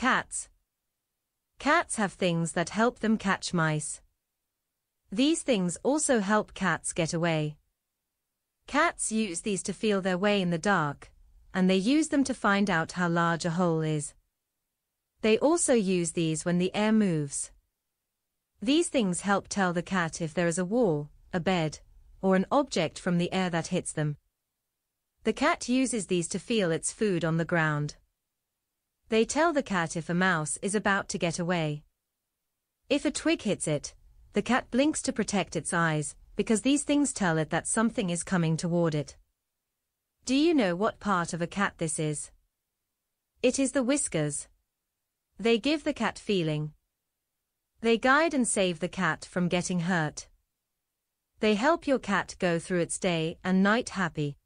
Cats. Cats have things that help them catch mice. These things also help cats get away. Cats use these to feel their way in the dark, and they use them to find out how large a hole is. They also use these when the air moves. These things help tell the cat if there is a wall, a bed, or an object from the air that hits them. The cat uses these to feel its food on the ground. They tell the cat if a mouse is about to get away. If a twig hits it, the cat blinks to protect its eyes, because these things tell it that something is coming toward it. Do you know what part of a cat this is? It is the whiskers. They give the cat feeling. They guide and save the cat from getting hurt. They help your cat go through its day and night happy.